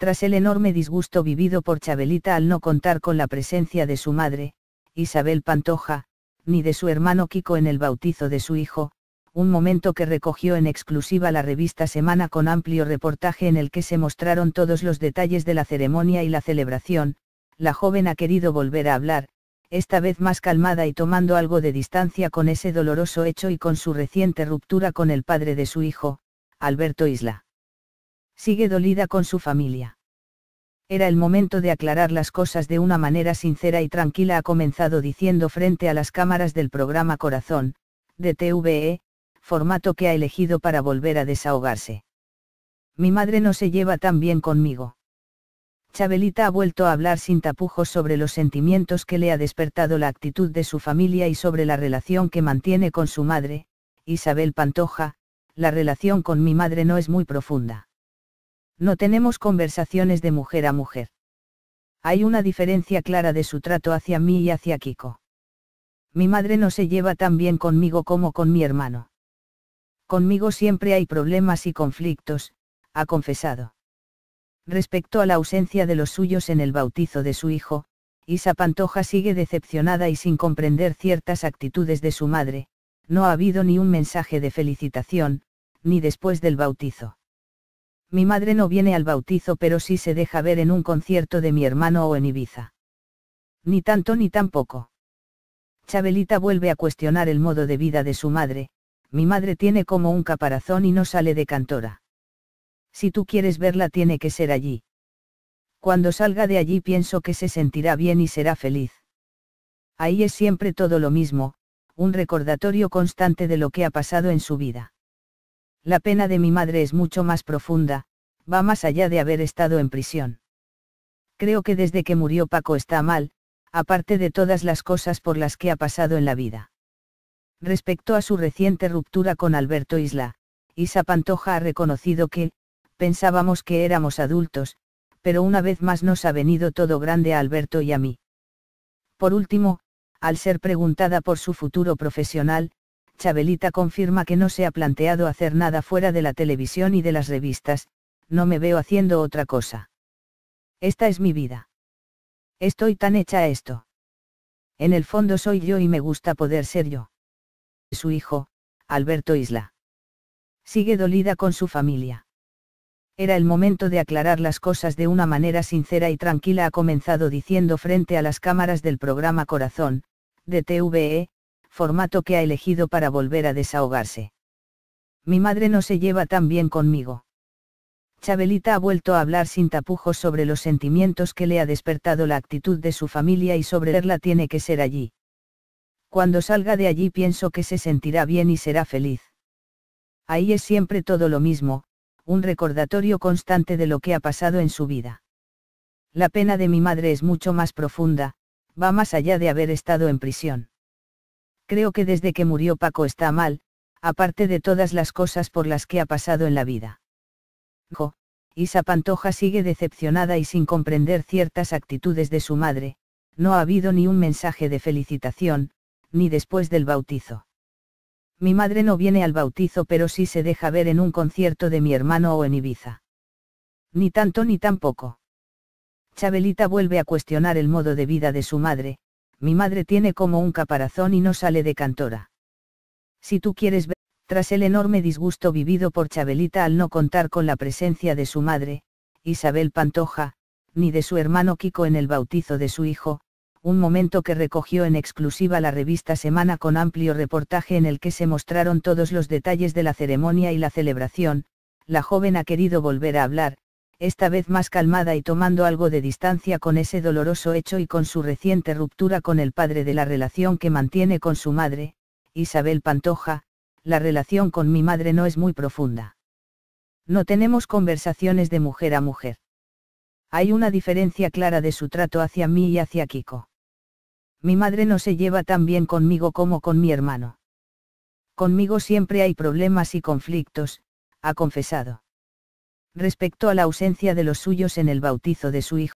Tras el enorme disgusto vivido por Chabelita al no contar con la presencia de su madre, Isabel Pantoja, ni de su hermano Kiko en el bautizo de su hijo, un momento que recogió en exclusiva la revista Semana con amplio reportaje en el que se mostraron todos los detalles de la ceremonia y la celebración, la joven ha querido volver a hablar, esta vez más calmada y tomando algo de distancia con ese doloroso hecho y con su reciente ruptura con el padre de su hijo, Alberto Isla sigue dolida con su familia. Era el momento de aclarar las cosas de una manera sincera y tranquila, ha comenzado diciendo frente a las cámaras del programa Corazón, de TVE, formato que ha elegido para volver a desahogarse. Mi madre no se lleva tan bien conmigo. Chabelita ha vuelto a hablar sin tapujos sobre los sentimientos que le ha despertado la actitud de su familia y sobre la relación que mantiene con su madre, Isabel Pantoja, la relación con mi madre no es muy profunda. No tenemos conversaciones de mujer a mujer. Hay una diferencia clara de su trato hacia mí y hacia Kiko. Mi madre no se lleva tan bien conmigo como con mi hermano. Conmigo siempre hay problemas y conflictos, ha confesado. Respecto a la ausencia de los suyos en el bautizo de su hijo, Isa Pantoja sigue decepcionada y sin comprender ciertas actitudes de su madre, no ha habido ni un mensaje de felicitación, ni después del bautizo. Mi madre no viene al bautizo pero sí se deja ver en un concierto de mi hermano o en Ibiza. Ni tanto ni tampoco. Chabelita vuelve a cuestionar el modo de vida de su madre, mi madre tiene como un caparazón y no sale de cantora. Si tú quieres verla tiene que ser allí. Cuando salga de allí pienso que se sentirá bien y será feliz. Ahí es siempre todo lo mismo, un recordatorio constante de lo que ha pasado en su vida. La pena de mi madre es mucho más profunda, va más allá de haber estado en prisión. Creo que desde que murió Paco está mal, aparte de todas las cosas por las que ha pasado en la vida. Respecto a su reciente ruptura con Alberto Isla, Isa Pantoja ha reconocido que, pensábamos que éramos adultos, pero una vez más nos ha venido todo grande a Alberto y a mí. Por último, al ser preguntada por su futuro profesional, Chabelita confirma que no se ha planteado hacer nada fuera de la televisión y de las revistas, no me veo haciendo otra cosa. Esta es mi vida. Estoy tan hecha a esto. En el fondo soy yo y me gusta poder ser yo. Su hijo, Alberto Isla. Sigue dolida con su familia. Era el momento de aclarar las cosas de una manera sincera y tranquila ha comenzado diciendo frente a las cámaras del programa Corazón, de TVE, formato que ha elegido para volver a desahogarse. Mi madre no se lleva tan bien conmigo. Chabelita ha vuelto a hablar sin tapujos sobre los sentimientos que le ha despertado la actitud de su familia y sobre verla tiene que ser allí. Cuando salga de allí pienso que se sentirá bien y será feliz. Ahí es siempre todo lo mismo, un recordatorio constante de lo que ha pasado en su vida. La pena de mi madre es mucho más profunda, va más allá de haber estado en prisión. Creo que desde que murió Paco está mal, aparte de todas las cosas por las que ha pasado en la vida. Isa Pantoja sigue decepcionada y sin comprender ciertas actitudes de su madre, no ha habido ni un mensaje de felicitación, ni después del bautizo. Mi madre no viene al bautizo pero sí se deja ver en un concierto de mi hermano o en Ibiza. Ni tanto ni tampoco. Chabelita vuelve a cuestionar el modo de vida de su madre, mi madre tiene como un caparazón y no sale de cantora. Si tú quieres ver, tras el enorme disgusto vivido por Chabelita al no contar con la presencia de su madre, Isabel Pantoja, ni de su hermano Kiko en el bautizo de su hijo, un momento que recogió en exclusiva la revista Semana con amplio reportaje en el que se mostraron todos los detalles de la ceremonia y la celebración, la joven ha querido volver a hablar, esta vez más calmada y tomando algo de distancia con ese doloroso hecho y con su reciente ruptura con el padre de la relación que mantiene con su madre, Isabel Pantoja, la relación con mi madre no es muy profunda. No tenemos conversaciones de mujer a mujer. Hay una diferencia clara de su trato hacia mí y hacia Kiko. Mi madre no se lleva tan bien conmigo como con mi hermano. Conmigo siempre hay problemas y conflictos, ha confesado respecto a la ausencia de los suyos en el bautizo de su hijo.